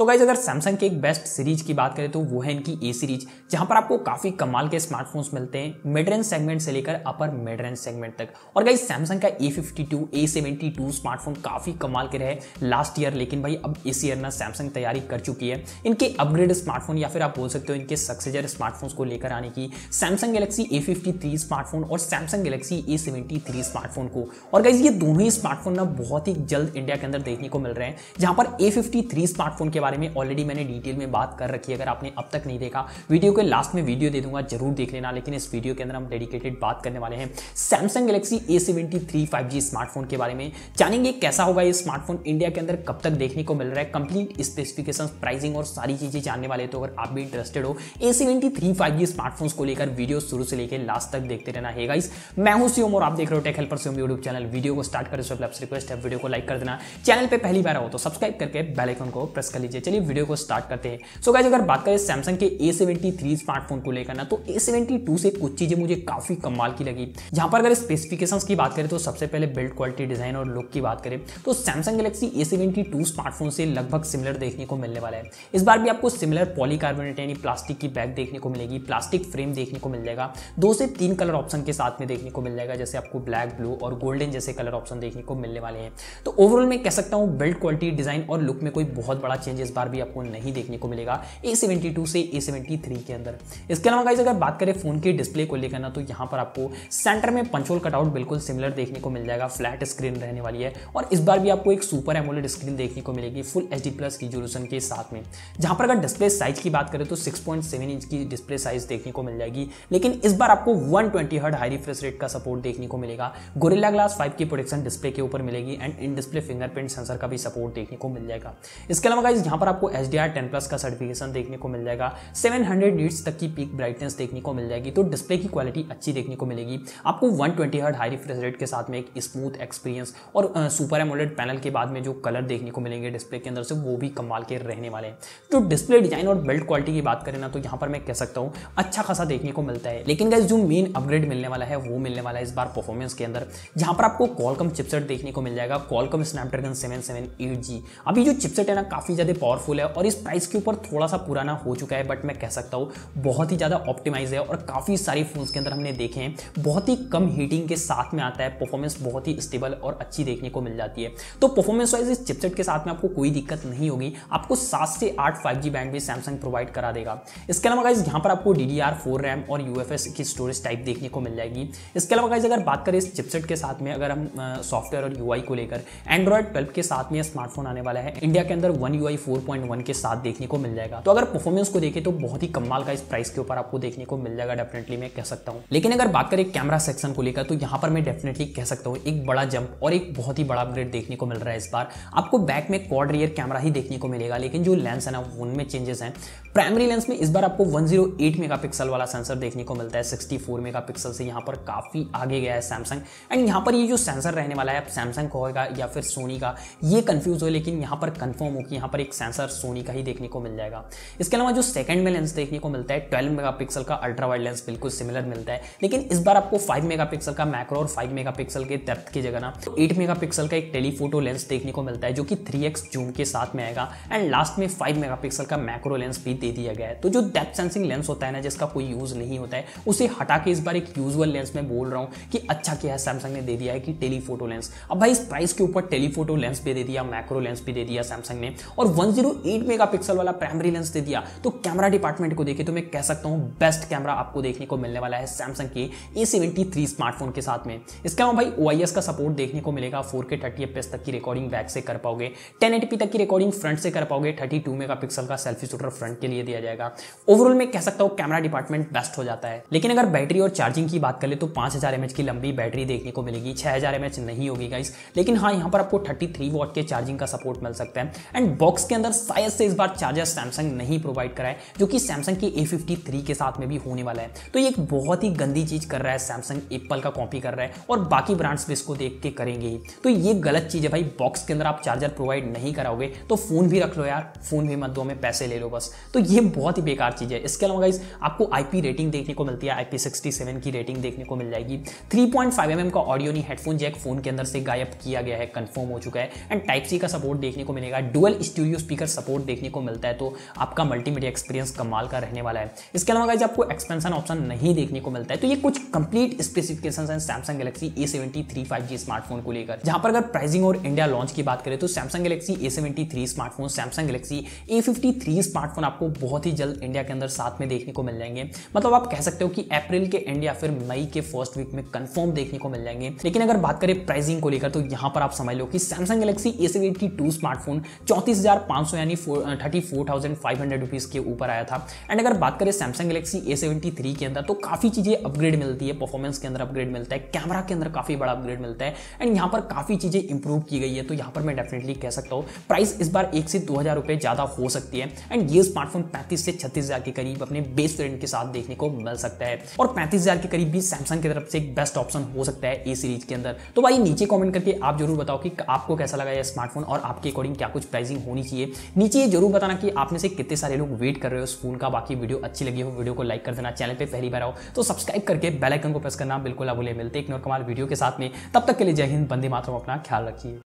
तो गाइज अगर सैमसंग की एक बेस्ट सीरीज की बात करें तो वो है इनकी ए सीरीज जहां पर आपको काफी कमाल के स्मार्टफोन्स मिलते हैं मिड रेंज सेगमेंट से लेकर अपर मिड रेंज सेगमेंट तक और गाइज सैमसंग का A fifty two A seventy two smartphone काफी कमाल के रहे लास्ट ईयर लेकिन भाई अब इस ईयर ना सैमसंग तैयारी कर चुकी है इनके अपग्रेड स्मार्टफोन या फिर आप बोल सकते हो इनके सक्सेजर स्मार्टफोन्स को लेकर आने की Samsung Galaxy A fifty three smartphone और Samsung Galaxy A seventy three smartphone को और गाइज ये दोनों ही स्मार्टफोन ना बहुत ही जल्द इंडिया के अंदर देखने को मिल रहे हैं जहां पर ए फिफ्टी थ्री स्मार्टफोन के बारे बारे में ऑलरेडी मैंने डिटेल में बात कर रखी है अगर आपने अब तक नहीं देखा वीडियो के लास्ट में वीडियो दे दूंगा जरूर देख लेना लेकिन इस वीडियो के अंदर हम डेडिकेटेड बात करने वाले हैं Samsung Galaxy A seventy three five G smartphone के बारे में जानेंगे कैसा होगा ये स्मार्टफोन इंडिया के अंदर कब तक देखने को मिल रहा है कंप्लीट स्पेसिफिकेशन प्राइसिंग और सारी चीज़ें जानने वाले तो अगर आप भी इंटरेस्टेड हो A seventy three five G smartphones को लेकर वीडियो शुरू से लेकर लास्ट तक देखते रहना है गाइस मैं हूं सीओम और आप देख रहे हो टेक हेल्पर सीओम यूट्यूब चैनल वीडियो को स्टार्ट करें रिक्वेस्ट है वीडियो को लाइक कर देना चैनल पर पहली बार हो तो सब्सक्राइब करके बेलाइकन को प्रेस कर लीजिए है चलिए वीडियो को स्टार्ट करते हैं सो गाइज अगर बात करें सैमसंग के ए सेवेंटी थ्री स्मार्टफोन को लेकर ना तो ए सेवेंटी टू से कुछ चीज़ें मुझे काफ़ी कमाल की लगी जहां पर अगर स्पेसिफिकेशंस की बात करें तो सबसे पहले बिल्ड क्वालिटी डिज़ाइन और लुक की बात करें तो Samsung Galaxy A seventy two smartphone से लगभग सिमिलर देखने को मिलने वाला है इस बार भी आपको सिमिलर पॉलीकार्बोनेट यानी प्लास्टिक की बैग देखने को मिलेगी प्लास्टिक फ्रेम देखने को मिल जाएगा दो से तीन कलर ऑप्शन के साथ में देखने को मिल जाएगा जैसे आपको ब्लैक ब्लू और गोल्डन जैसे कलर ऑप्शन देखने को मिलने वाले हैं तो ओवरऑल मैं कह सकता हूँ बिल्ड क्वालिटी डिज़ाइन और लुक में कोई बहुत बड़ा चेंज चेंज इस बार भी आपको नहीं देखने को मिलेगा ए सेवेंटी टू से ए सेवेंटी थ्री के अंदर इसके अलावा गाइज अगर बात करें फोन के डिस्प्ले को लेकर ना तो यहाँ पर आपको सेंटर में पंचोल कटआउट बिल्कुल सिमिलर देखने को मिल जाएगा फ्लैट स्क्रीन रहने वाली है और इस बार भी आपको एक सुपर एमोलेड स्क्रीन देखने को मिलेगी full H D plus resolution के साथ में जहाँ पर अगर डिस्प्ले साइज की बात करें तो सिक्स पॉइंट सेवन इंच की डिस्प्ले साइज देखने को मिल जाएगी लेकिन इस बार आपको one twenty hertz high refresh rate का सपोर्ट देखने को मिलेगा गोरिल्ला ग्लास फाइव की प्रोडक्शन डिस्प्ले के ऊपर मिलेगी and in display fingerprint sensor का भी सपोर्ट देखने को मिल जाएगा इसके अलावा जहाँ पर आपको H D R ten plus का सर्टिफिकेशन देखने को मिल जाएगा सेवन हंड्रेड नीट्स तक की पीक ब्राइटनेस देखने को मिल जाएगी तो डिस्प्ले की क्वालिटी अच्छी देखने को मिलेगी आपको one twenty hertz high refresh rate के साथ में एक स्मूथ एक्सपीरियंस और सुपर एमोलेड पैनल के बाद में जो कलर देखने को मिलेंगे डिस्प्ले के अंदर से वो भी कमाल के रहने वाले हैं तो डिस्प्ले डिजाइन और बिल्ड क्वालिटी की बात करें ना तो यहाँ पर मैं कह सकता हूँ अच्छा खासा देखने को मिलता है लेकिन गैस जो मेन अपग्रेड मिलने वाला है वो मिलने वाला है इस बार परफॉर्मेंस के अंदर जहाँ पर आपको कॉलकम चिपसेट देखने को मिल जाएगा Qualcomm Snapdragon seven seven eight G अभी जो चिपसेट है ना काफ़ी ज़्यादा पावरफुल है और इस प्राइस के ऊपर थोड़ा सा पुराना हो चुका है बट मैं कह सकता हूँ बहुत ही ज़्यादा ऑप्टिमाइज है और काफ़ी सारे फ़ोन्स के अंदर हमने देखे हैं बहुत ही कम हीटिंग के साथ में आता है परफॉर्मेंस बहुत ही स्टेबल और अच्छी देखने को मिल जाती है तो परफॉर्मेंस वाइज इस चिपसेट के साथ में आपको कोई दिक्कत नहीं होगी आपको सात से आठ फाइव जी बैंड भी सैमसंग प्रोवाइड करा देगा इसके अलावा गाइज यहाँ पर आपको D D R four RAM और यू एफ एस की स्टोरेज टाइप देखने को मिल जाएगी इसके अलावा गाइज अगर बात करें इस चिपसेट के साथ में अगर हम सॉफ्टवेयर और यू आई को लेकर एंड्रॉयड ट्वेल्व के साथ में स्मार्टफोन आने वाला है इंडिया के अंदर वन यू आई 4.1 के साथ देखने को मिल जाएगा तो अगर परफॉर्मेंस को देखें तो बहुत ही कमाल का इस प्राइस के ऊपर आपको देखने को मिल जाएगा डेफिनेटली मैं कह सकता हूँ लेकिन अगर बात करें कैमरा सेक्शन को लेकर तो यहाँ पर मैं डेफिनेटली कह सकता हूँ एक बड़ा जंप और एक बहुत ही बड़ा अपग्रेड देखने को मिल रहा है इस बार आपको बैक में क्वाड रियर कैमरा ही देखने को मिलेगा लेकिन जो लेंस है ना उनमें चेंजेस हैं प्राइमरी लेंस में इस बार आपको 108 मेगापिक्सल वाला सेंसर देखने को मिलता है 64 मेगापिक्सल से यहाँ पर काफ़ी आगे गया है सैमसंग एंड यहाँ पर ये जो सेंसर रहने वाला है आप सैमसंग का होगा या फिर सोनी का ये कंफ्यूज हो लेकिन यहाँ पर कंफर्म हो कि यहाँ पर एक सेंसर सोनी का ही देखने को मिल जाएगा इसके अलावा जो सेकंड में लेंस देखने को मिलता है 12 मेगापिक्सल का अल्ट्रा वाइड लेंस बिल्कुल सिमिलर मिलता है लेकिन इस बार आपको 5 मेगापिक्सल का मैक्रो और 5 मेगापिक्सल के डेप्थ की जगह ना तो मेगा मेगापिक्सल का एक टेलीफोटो लेंस देखने को मिलता है जो कि थ्री जूम के साथ में आएगा एंड लास्ट में फाइव मेगा का मैक्रो लेंस भी दे दिया गया है तो जो डेप्थ सेंसिंग लेंस होता है ना जिसका कोई यूज़ नहीं होता है उसे हटा के इस बार एक यूजुअल लेंस में बोल रहा हूँ कि अच्छा क्या है सैमसंग ने दे दिया है कि टेलीफोटो लेंस अब भाई इस प्राइस के ऊपर टेलीफोटो लेंस भी दे दिया मैक्रो लेंस भी दे दिया सैमसंग ने और वन 108 मेगापिक्सल वाला प्राइमरी लेंस दे दिया तो कैमरा डिपार्टमेंट को देखे तो मैं कह सकता हूं बेस्ट कैमरा आपको देखने को मिलने वाला है सैमसंग के ए सेवेंटी थ्री स्मार्टफोन के साथ में इसके अलावा भाई ओआईएस का सपोर्ट देखने को मिलेगा फोर के थर्टी तक की रिकॉर्डिंग बैक से कर पाओगे टेन तक की रिकॉर्डिंग फ्रंट से कर पाओगे थर्टी टू का सेल्फी शूटर फ्रंट के लिए दिया जाएगा ओवरऑल मैं कह सकता हूँ कैमरा डिपार्टमेंट बेस्ट हो जाता है लेकिन अगर बैटरी और चार्जिंग की बात करें तो पांच हज़ार एम की लंबी बैटरी देखने को मिलेगी छह हज़ार एम नहीं होगी गाइस लेकिन हाँ यहाँ पर आपको थर्टी थ्री वॉट के चार्जिंग का सपोर्ट मिल सकता है एंड बॉक्स के अंदर शायद से इस बार चार्जर सैमसंग नहीं प्रोवाइड कराए जो कि सैमसंग की ए के साथ में भी होने वाला है तो ये एक बहुत ही गंदी चीज़ कर रहा है सैमसंग एप्पल का कॉपी कर रहा है और बाकी ब्रांड्स भी इसको देख के करेंगे ही तो ये गलत चीज़ है भाई बॉक्स के अंदर आप चार्जर प्रोवाइड नहीं कराओगे तो फ़ोन भी रख लो यार फ़ोन भी मत दो हमें पैसे ले लो बस तो ये बहुत ही बेकार चीज़ है इसके अलावा इस आपको आईपी रेटिंग देखने को मिलती है आईपी 67 की रेटिंग देखने को मिल जाएगी थ्री पॉइंट mm का ऑडियो नहीं हेडफोन जैक फ़ोन के अंदर से गायब किया गया है कन्फर्म हो चुका है एंड टाइप सी का सपोर्ट देखने को मिलेगा डुअल स्टूडियो स्पीकर सपोर्ट देखने को मिलता है तो आपका मल्टीमीडिया एक्सपीरियंस कमाल का रहने वाला है इसके अलावा अगर आपको एक्सपेंशन ऑप्शन नहीं देखने को मिलता है तो ये कुछ कंप्लीट स्पेसिफिकेशन है Samsung Galaxy A seventy three five G smartphone को लेकर जहां पर अगर प्राइसिंग और इंडिया लॉन्च की बात करें तो Samsung Galaxy A seventy three smartphone Samsung Galaxy A fifty three smartphone आपको बहुत ही जल्द इंडिया के अंदर साथ में देखने को मिल जाएंगे मतलब आप कह सकते हो कि अप्रैल के एंड या फिर मई के फर्स्ट वीक में कंफर्म देखने को मिल जाएंगे लेकिन अगर बात करें प्राइसिंग को लेकर तो यहां पर आप समझ लो कि Samsung Galaxy A seventy two smartphone चौंतीस हजार 500 यानी thirty four thousand five hundred rupees के ऊपर आया था एंड अगर बात करें Samsung Galaxy A seventy three के अंदर तो काफ़ी चीज़ें अपग्रेड मिलती है परफॉर्मेंस के अंदर अपग्रेड मिलता है कैमरा के अंदर काफ़ी बड़ा अपग्रेड मिलता है एंड यहाँ पर काफ़ी चीज़ें इंप्रूव की गई है तो यहाँ पर मैं डेफिनेटली कह सकता हूँ प्राइस इस बार एक से दो हज़ार रुपये ज़्यादा हो सकती है एंड ये स्मार्टफोन पैंतीस से छत्तीस हज़ार के करीब अपने बेस फ्रेंड के साथ देखने को मिल सकता है और पैंतीस हज़ार के करीब भी सैमसंग की तरफ से एक बेस्ट ऑप्शन हो सकता है ए सीरीज के अंदर तो भाई नीचे कॉमेंट करके आप जरूर बताओ कि आपको कैसा लगा यह स्मार्टफोन और आपके अकॉर्डिंग क्या कुछ प्राइसिंग होनी चाहिए चाहिए नीचे ये जरूर बताना कि आप में से कितने सारे लोग वेट कर रहे हो उस फोन का बाकी वीडियो अच्छी लगी हो वीडियो को लाइक कर देना चैनल पर पहली बार आओ तो सब्सक्राइब करके बेलाइकन को प्रेस करना बिल्कुल अब बोले मिलते एक कमाल वीडियो के साथ में तब तक के लिए जय हिंद बंदे मातरम अपना ख्याल रखिए